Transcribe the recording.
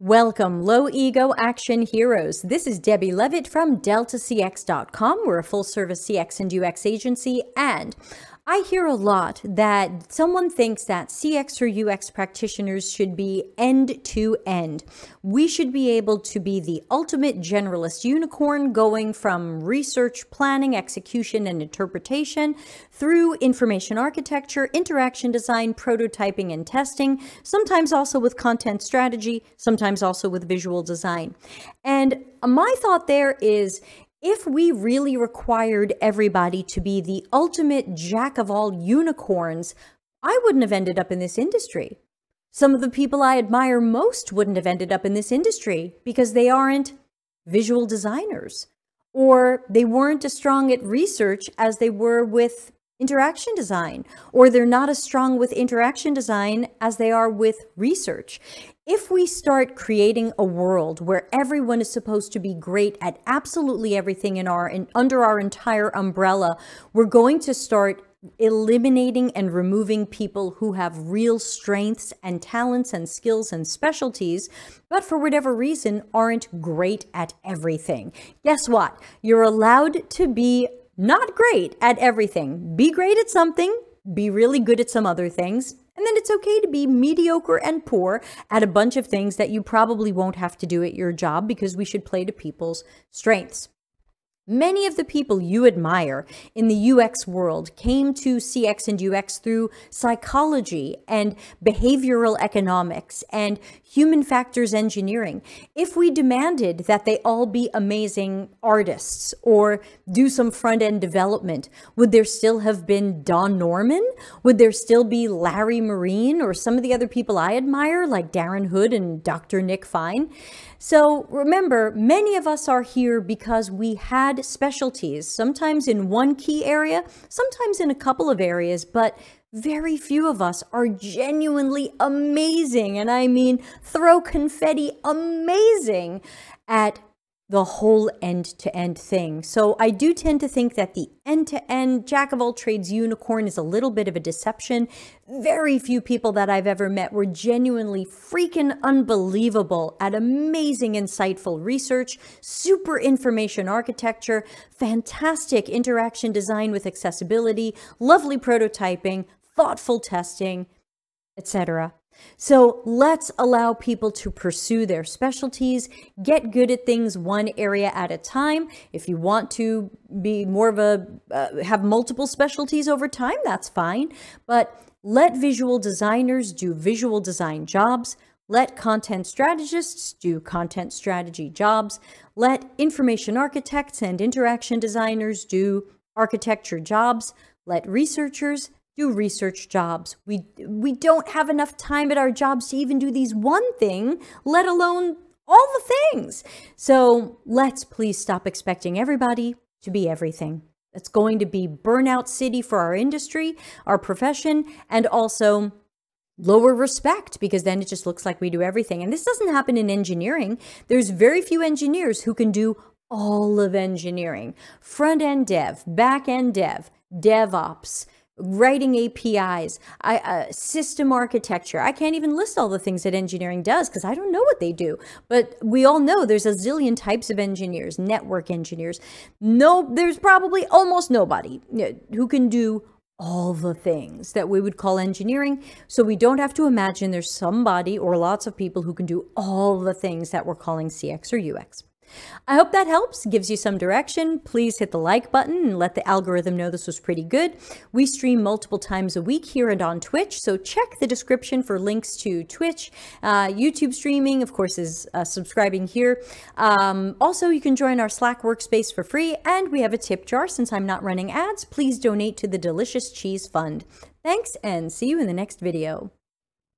Welcome, low ego action heroes. This is Debbie Levitt from DeltaCX.com. We're a full service CX and UX agency and I hear a lot that someone thinks that CX or UX practitioners should be end to end. We should be able to be the ultimate generalist unicorn going from research, planning, execution, and interpretation through information architecture, interaction design, prototyping, and testing, sometimes also with content strategy, sometimes also with visual design. And my thought there is if we really required everybody to be the ultimate jack of all unicorns, I wouldn't have ended up in this industry. Some of the people I admire most wouldn't have ended up in this industry because they aren't visual designers or they weren't as strong at research as they were with interaction design, or they're not as strong with interaction design as they are with research. If we start creating a world where everyone is supposed to be great at absolutely everything in our in, under our entire umbrella, we're going to start eliminating and removing people who have real strengths and talents and skills and specialties, but for whatever reason aren't great at everything. Guess what? You're allowed to be not great at everything. Be great at something, be really good at some other things, and then it's okay to be mediocre and poor at a bunch of things that you probably won't have to do at your job because we should play to people's strengths. Many of the people you admire in the UX world came to CX and UX through psychology and behavioral economics and human factors engineering. If we demanded that they all be amazing artists or do some front end development, would there still have been Don Norman? Would there still be Larry Marine or some of the other people I admire, like Darren Hood and Dr. Nick Fine? So remember, many of us are here because we had specialties, sometimes in one key area, sometimes in a couple of areas, but very few of us are genuinely amazing, and I mean throw confetti amazing at the whole end to end thing. So I do tend to think that the end to end jack of all trades unicorn is a little bit of a deception. Very few people that I've ever met were genuinely freaking unbelievable at amazing, insightful research, super information architecture, fantastic interaction design with accessibility, lovely prototyping, thoughtful testing, etc. So let's allow people to pursue their specialties, get good at things one area at a time. If you want to be more of a, uh, have multiple specialties over time, that's fine. But let visual designers do visual design jobs. Let content strategists do content strategy jobs. Let information architects and interaction designers do architecture jobs. Let researchers do research jobs. We, we don't have enough time at our jobs to even do these one thing, let alone all the things. So let's please stop expecting everybody to be everything. It's going to be burnout city for our industry, our profession, and also lower respect because then it just looks like we do everything. And this doesn't happen in engineering. There's very few engineers who can do all of engineering front end dev, back end dev, DevOps, writing APIs, I, uh, system architecture. I can't even list all the things that engineering does because I don't know what they do. But we all know there's a zillion types of engineers, network engineers. No, there's probably almost nobody who can do all the things that we would call engineering. So we don't have to imagine there's somebody or lots of people who can do all the things that we're calling CX or UX. I hope that helps, gives you some direction. Please hit the like button and let the algorithm know this was pretty good. We stream multiple times a week here and on Twitch, so check the description for links to Twitch. Uh, YouTube streaming, of course, is uh, subscribing here. Um, also, you can join our Slack workspace for free, and we have a tip jar. Since I'm not running ads, please donate to the Delicious Cheese Fund. Thanks, and see you in the next video.